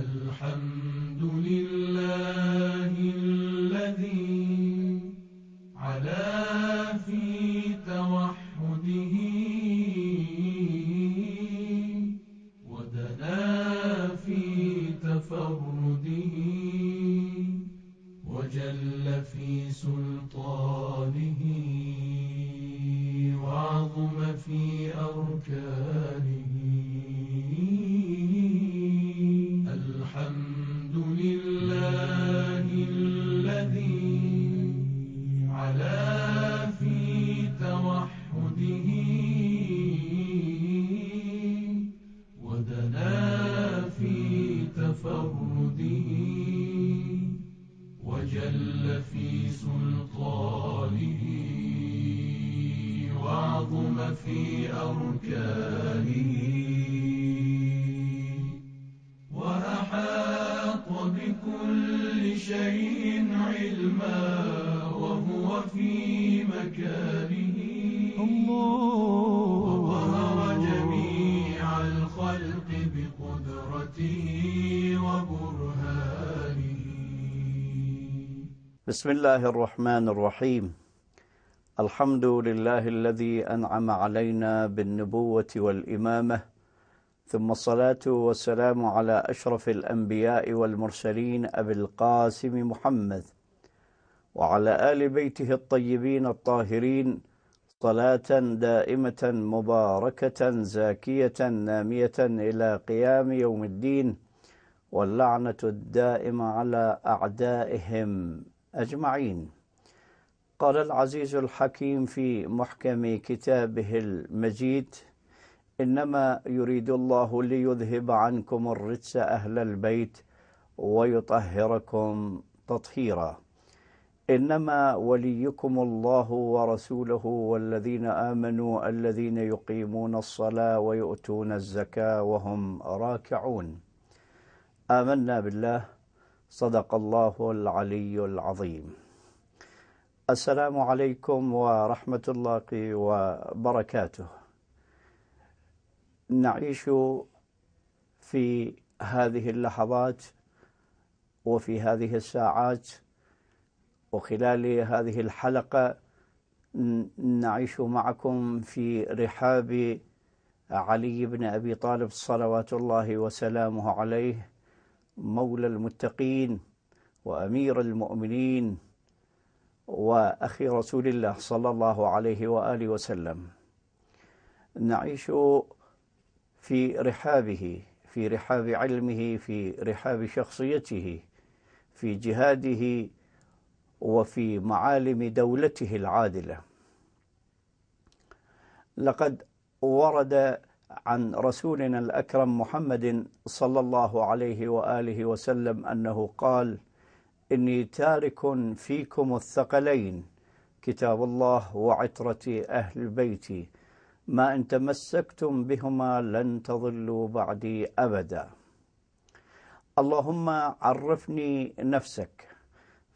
الحمد لله مكانه وقهر جميع الخلق بقدرته وبرهانه بسم الله الرحمن الرحيم الحمد لله الذي أنعم علينا بالنبوة والإمامة ثم الصلاة والسلام على أشرف الأنبياء والمرسلين أبي القاسم محمد وعلى آل بيته الطيبين الطاهرين صلاة دائمة مباركة زاكية نامية إلى قيام يوم الدين واللعنة الدائمة على أعدائهم أجمعين قال العزيز الحكيم في محكم كتابه المجيد إنما يريد الله ليذهب عنكم الرجس أهل البيت ويطهركم تطهيرا انما وليكم الله ورسوله والذين امنوا الذين يقيمون الصلاه ويؤتون الزكاه وهم راكعون امنا بالله صدق الله العلي العظيم السلام عليكم ورحمه الله وبركاته نعيش في هذه اللحظات وفي هذه الساعات وخلال هذه الحلقة نعيش معكم في رحاب علي بن أبي طالب صلوات الله وسلامه عليه مولى المتقين وأمير المؤمنين وأخي رسول الله صلى الله عليه وآله وسلم نعيش في رحابه في رحاب علمه في رحاب شخصيته في جهاده وفي معالم دولته العادلة لقد ورد عن رسولنا الأكرم محمد صلى الله عليه وآله وسلم أنه قال إني تارك فيكم الثقلين كتاب الله وعترة أهل بيتي ما إن تمسكتم بهما لن تضلوا بعدي أبدا اللهم عرفني نفسك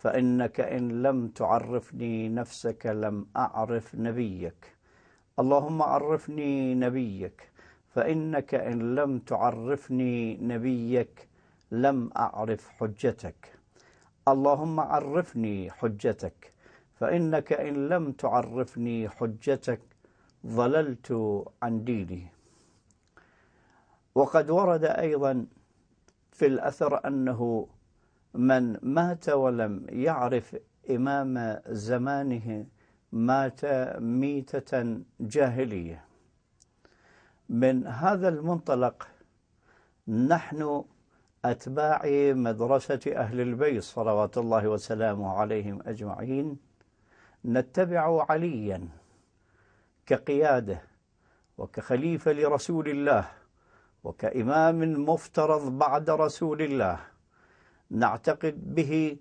فإنك إن لم تعرفني نفسك لم أعرف نبيك اللهم عرفني نبيك فإنك إن لم تعرفني نبيك لم أعرف حجتك اللهم عرفني حجتك فإنك إن لم تعرفني حجتك ضللت عن ديني وقد ورد أيضا في الأثر أنه من مات ولم يعرف إمام زمانه مات ميتة جاهلية من هذا المنطلق نحن أتباع مدرسة أهل البيت صلوات الله وسلامه عليهم أجمعين نتبع عليا كقيادة وكخليفة لرسول الله وكإمام مفترض بعد رسول الله نعتقد به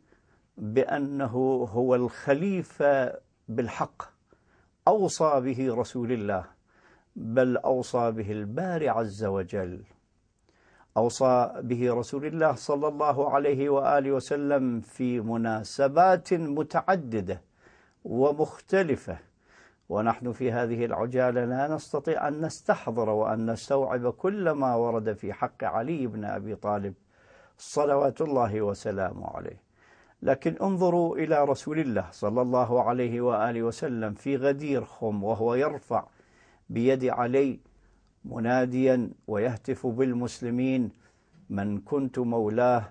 بأنه هو الخليفة بالحق أوصى به رسول الله بل أوصى به الباري عز وجل أوصى به رسول الله صلى الله عليه وآله وسلم في مناسبات متعددة ومختلفة ونحن في هذه العجالة لا نستطيع أن نستحضر وأن نستوعب كل ما ورد في حق علي بن أبي طالب صلوات الله وسلامه عليه لكن انظروا إلى رسول الله صلى الله عليه وآله وسلم في غدير خم وهو يرفع بيد علي مناديا ويهتف بالمسلمين من كنت مولاه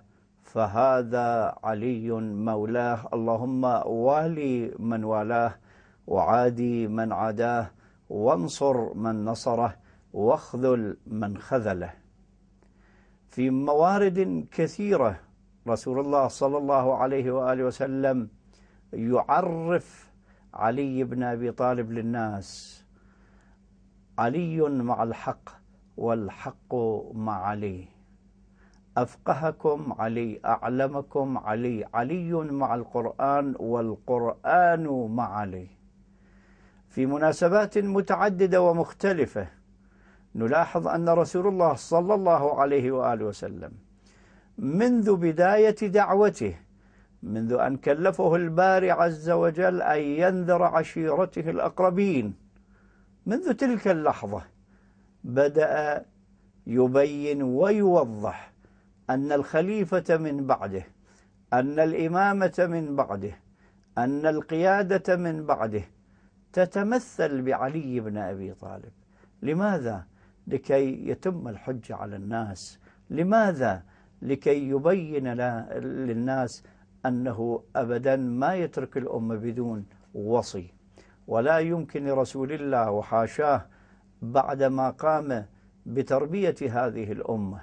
فهذا علي مولاه اللهم والي من والاه وعادي من عاداه وانصر من نصره واخذل من خذله في موارد كثيرة رسول الله صلى الله عليه وآله وسلم يعرف علي بن أبي طالب للناس علي مع الحق والحق مع علي أفقهكم علي أعلمكم علي علي مع القرآن والقرآن مع علي في مناسبات متعددة ومختلفة نلاحظ أن رسول الله صلى الله عليه وآله وسلم منذ بداية دعوته منذ أن كلفه الباري عز وجل أن ينذر عشيرته الأقربين منذ تلك اللحظة بدأ يبين ويوضح أن الخليفة من بعده أن الإمامة من بعده أن القيادة من بعده تتمثل بعلي بن أبي طالب لماذا؟ لكي يتم الحج على الناس لماذا؟ لكي يبين للناس أنه أبدا ما يترك الأمة بدون وصي ولا يمكن لرسول الله وحاشاه بعدما قام بتربية هذه الأمة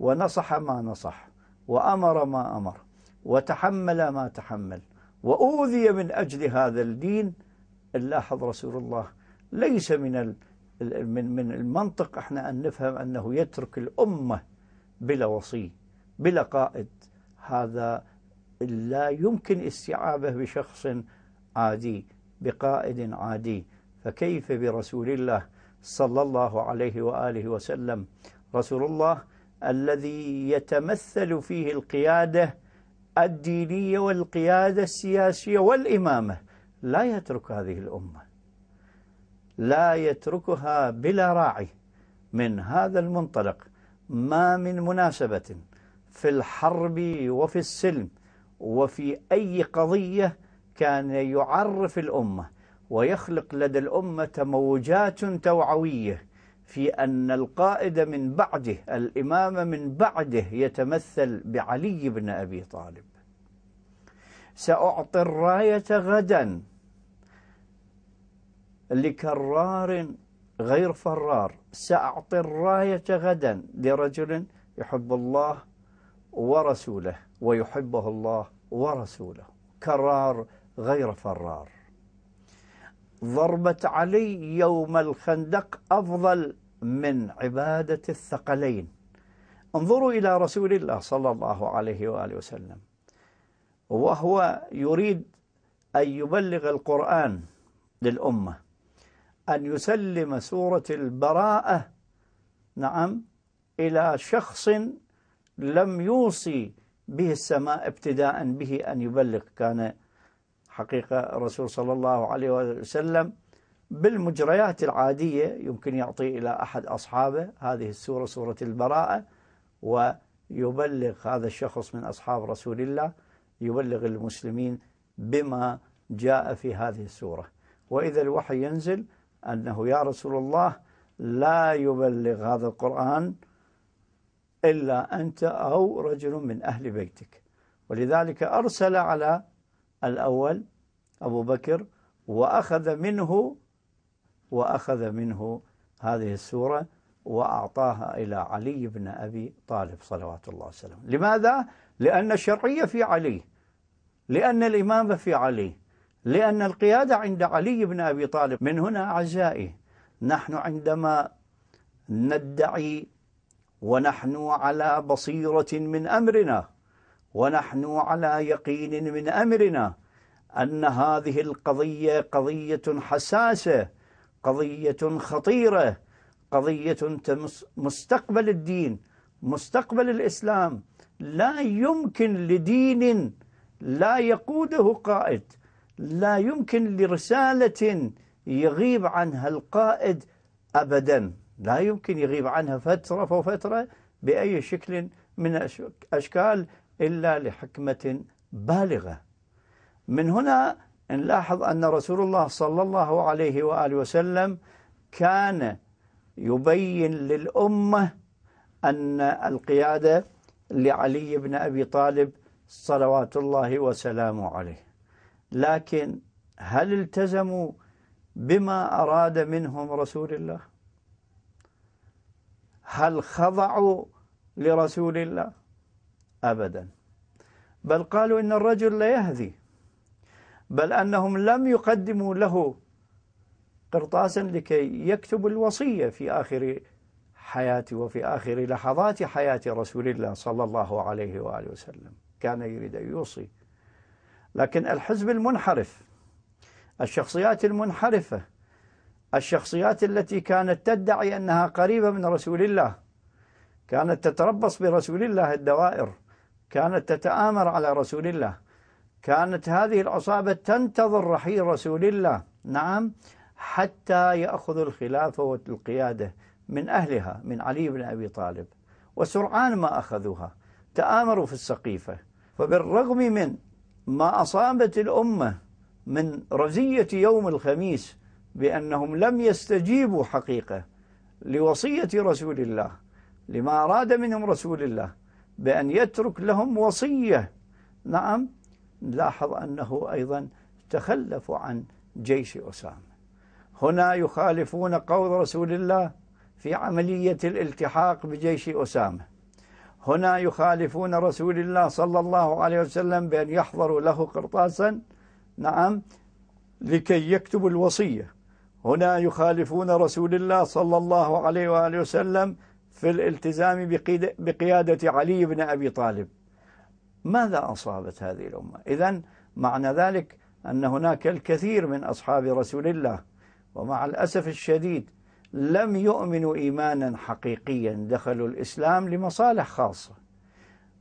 ونصح ما نصح وأمر ما أمر وتحمل ما تحمل وأوذي من أجل هذا الدين إلا حض رسول الله ليس من من من المنطق احنا أن نفهم أنه يترك الأمة بلا وصي بلا قائد هذا لا يمكن استيعابه بشخص عادي بقائد عادي فكيف برسول الله صلى الله عليه وآله وسلم رسول الله الذي يتمثل فيه القيادة الدينية والقيادة السياسية والإمامة لا يترك هذه الأمة لا يتركها بلا راعي من هذا المنطلق ما من مناسبة في الحرب وفي السلم وفي أي قضية كان يعرف الأمة ويخلق لدى الأمة موجات توعوية في أن القائد من بعده الإمام من بعده يتمثل بعلي بن أبي طالب سأعطي الراية غدا لكرار غير فرار سأعطي الراية غدا لرجل يحب الله ورسوله ويحبه الله ورسوله كرار غير فرار ضربة علي يوم الخندق أفضل من عبادة الثقلين انظروا إلى رسول الله صلى الله عليه وآله وسلم وهو يريد أن يبلغ القرآن للأمة أن يسلم سورة البراءة نعم إلى شخص لم يوصي به السماء ابتداء به أن يبلغ كان حقيقة الرسول صلى الله عليه وسلم بالمجريات العادية يمكن يعطي إلى أحد أصحابه هذه السورة سورة البراءة ويبلغ هذا الشخص من أصحاب رسول الله يبلغ المسلمين بما جاء في هذه السورة وإذا الوحي ينزل أنه يا رسول الله لا يبلغ هذا القرآن إلا أنت أو رجل من أهل بيتك ولذلك أرسل على الأول أبو بكر وأخذ منه وأخذ منه هذه السورة وأعطاها إلى علي بن أبي طالب صلوات الله وسلم لماذا؟ لأن الشرعية في علي لأن الإمامة في علي لأن القيادة عند علي بن أبي طالب من هنا أعزائي نحن عندما ندعي ونحن على بصيرة من أمرنا ونحن على يقين من أمرنا أن هذه القضية قضية حساسة قضية خطيرة قضية تمس مستقبل الدين مستقبل الإسلام لا يمكن لدين لا يقوده قائد لا يمكن لرسالة يغيب عنها القائد أبدا لا يمكن يغيب عنها فترة فترة بأي شكل من أشكال إلا لحكمة بالغة من هنا نلاحظ أن رسول الله صلى الله عليه وآله وسلم كان يبين للأمة أن القيادة لعلي بن أبي طالب صلوات الله وسلامه عليه لكن هل التزموا بما أراد منهم رسول الله هل خضعوا لرسول الله أبدا بل قالوا إن الرجل لا يهذي بل أنهم لم يقدموا له قرطاسا لكي يكتب الوصية في آخر حياته وفي آخر لحظات حياة رسول الله صلى الله عليه وآله وسلم كان يريد أن يوصي لكن الحزب المنحرف الشخصيات المنحرفة الشخصيات التي كانت تدعي أنها قريبة من رسول الله كانت تتربص برسول الله الدوائر كانت تتآمر على رسول الله كانت هذه العصابة تنتظر رحيل رسول الله نعم حتى يأخذ الخلافة والقيادة من أهلها من علي بن أبي طالب وسرعان ما أخذوها تآمروا في السقيفة فبالرغم من ما أصابت الأمة من رزية يوم الخميس بأنهم لم يستجيبوا حقيقة لوصية رسول الله لما أراد منهم رسول الله بأن يترك لهم وصية نعم نلاحظ أنه أيضا تخلفوا عن جيش أسامة هنا يخالفون قول رسول الله في عملية الالتحاق بجيش أسامة هنا يخالفون رسول الله صلى الله عليه وسلم بأن يحضروا له قرطاسا نعم لكي يكتب الوصية هنا يخالفون رسول الله صلى الله عليه وآله وسلم في الالتزام بقيادة علي بن أبي طالب ماذا أصابت هذه الأمة إذا معنى ذلك أن هناك الكثير من أصحاب رسول الله ومع الأسف الشديد لم يؤمنوا إيمانا حقيقيا دخلوا الإسلام لمصالح خاصة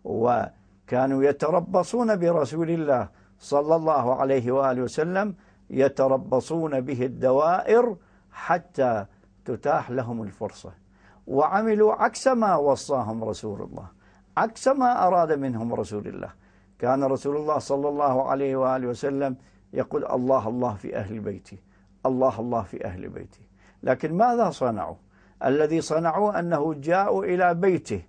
وكانوا يتربصون برسول الله صلى الله عليه وآله وسلم يتربصون به الدوائر حتى تتاح لهم الفرصة وعملوا عكس ما وصاهم رسول الله عكس ما أراد منهم رسول الله كان رسول الله صلى الله عليه وآله وسلم يقول الله الله في أهل بيتي الله الله في أهل بيتي لكن ماذا صنعوا الذي صنعوا أنه جاءوا إلى بيته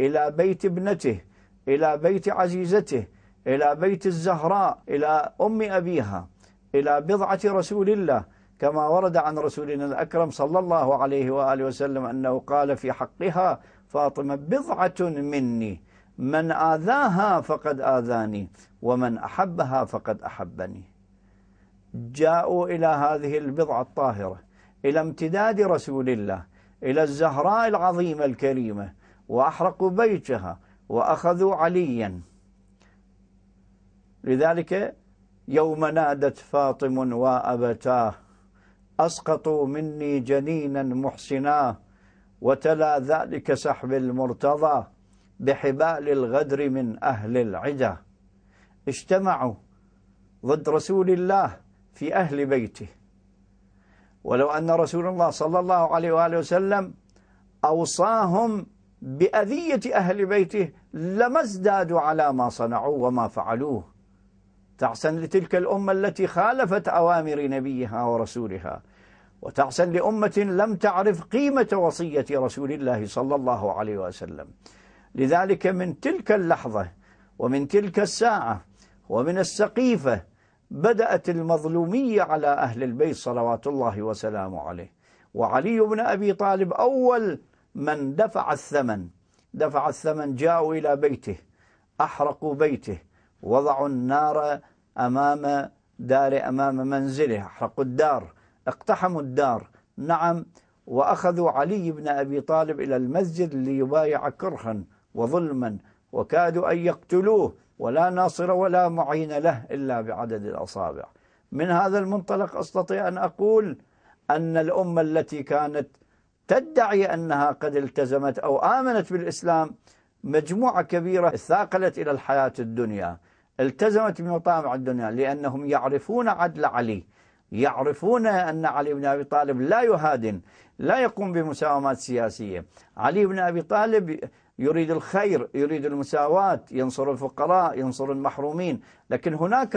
إلى بيت ابنته إلى بيت عزيزته إلى بيت الزهراء إلى أم أبيها إلى بضعة رسول الله كما ورد عن رسولنا الأكرم صلى الله عليه وآله وسلم أنه قال في حقها فاطمة بضعة مني من آذاها فقد آذاني ومن أحبها فقد أحبني جاءوا إلى هذه البضعة الطاهرة إلى امتداد رسول الله إلى الزهراء العظيمة الكريمة وأحرقوا بيتها وأخذوا عليا لذلك يوم نادت فاطم وأبتاه أسقطوا مني جنينا محسنا وتلا ذلك سحب المرتضى بحبال الغدر من أهل العدا اجتمعوا ضد رسول الله في أهل بيته ولو أن رسول الله صلى الله عليه وآله وسلم أوصاهم بأذية أهل بيته لما ازدادوا على ما صنعوا وما فعلوه تعسا لتلك الأمة التي خالفت أوامر نبيها ورسولها وتعسا لأمة لم تعرف قيمة وصية رسول الله صلى الله عليه وسلم لذلك من تلك اللحظة ومن تلك الساعة ومن السقيفة بدأت المظلومية على أهل البيت صلوات الله وسلامه عليه وعلي بن أبي طالب أول من دفع الثمن دفع الثمن جاءوا إلى بيته أحرقوا بيته وضعوا النار أمام دار أمام منزله أحرقوا الدار اقتحموا الدار نعم وأخذوا علي بن أبي طالب إلى المسجد ليبايع كرها وظلما وكادوا أن يقتلوه ولا ناصر ولا معين له إلا بعدد الأصابع من هذا المنطلق أستطيع أن أقول أن الأمة التي كانت تدعي أنها قد التزمت أو آمنت بالإسلام مجموعة كبيرة ثاقلت إلى الحياة الدنيا التزمت بمطامع الدنيا لأنهم يعرفون عدل علي يعرفون أن علي بن أبي طالب لا يهادن لا يقوم بمساومات سياسية علي بن أبي طالب يريد الخير يريد المساواة ينصر الفقراء ينصر المحرومين لكن هناك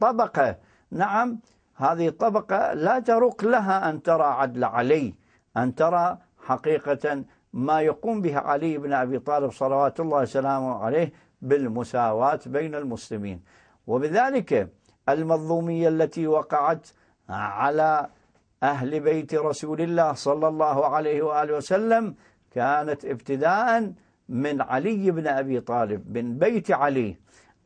طبقة نعم هذه الطبقة لا ترق لها أن ترى عدل علي أن ترى حقيقة ما يقوم به علي بن أبي طالب صلوات الله وسلامه عليه بالمساواة بين المسلمين وبذلك المظلومية التي وقعت على أهل بيت رسول الله صلى الله عليه وآله وسلم كانت ابتداء من علي بن أبي طالب من بيت علي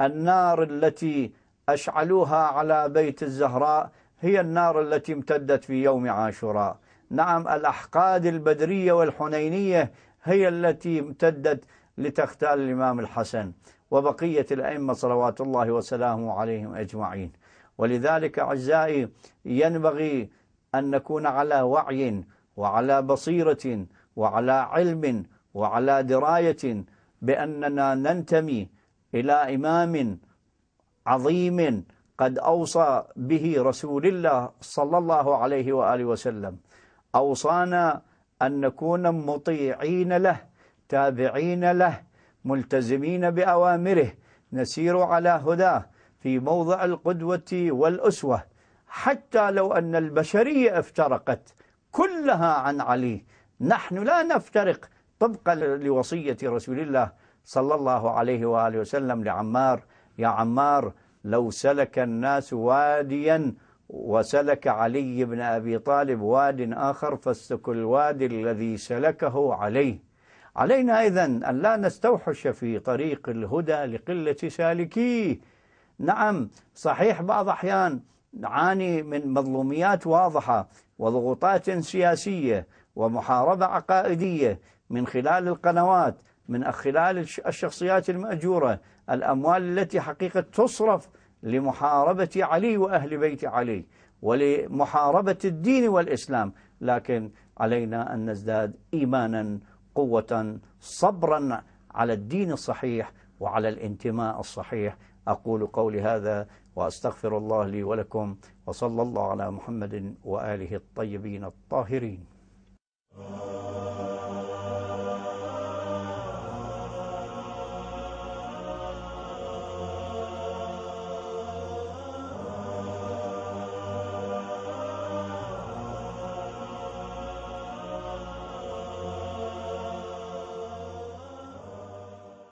النار التي أشعلوها على بيت الزهراء هي النار التي امتدت في يوم عاشوراء نعم الأحقاد البدرية والحنينية هي التي امتدت لتختال الإمام الحسن وبقية الأئمة صلوات الله وسلامه عليهم أجمعين ولذلك أعزائي ينبغي أن نكون على وعي وعلى بصيرة وعلى علم وعلى دراية بأننا ننتمي إلى إمام عظيم قد أوصى به رسول الله صلى الله عليه وآله وسلم أوصانا أن نكون مطيعين له تابعين له ملتزمين بأوامره نسير على هداه في موضع القدوة والأسوة حتى لو أن البشرية افترقت كلها عن علي نحن لا نفترق طبقا لوصية رسول الله صلى الله عليه وآله وسلم لعمار يا عمار لو سلك الناس واديا وسلك علي بن أبي طالب واد آخر فاستك الوادي الذي سلكه عليه علينا إذا أن لا نستوحش في طريق الهدى لقلة سالكيه نعم صحيح بعض أحيان نعاني من مظلوميات واضحة وضغوطات سياسية ومحاربة عقائدية من خلال القنوات من خلال الشخصيات المأجورة الأموال التي حقيقة تصرف لمحاربة علي وأهل بيت علي ولمحاربة الدين والإسلام لكن علينا أن نزداد إيمانا قوة صبرا على الدين الصحيح وعلى الانتماء الصحيح أقول قولي هذا وأستغفر الله لي ولكم وصلى الله على محمد وآله الطيبين الطاهرين Oh.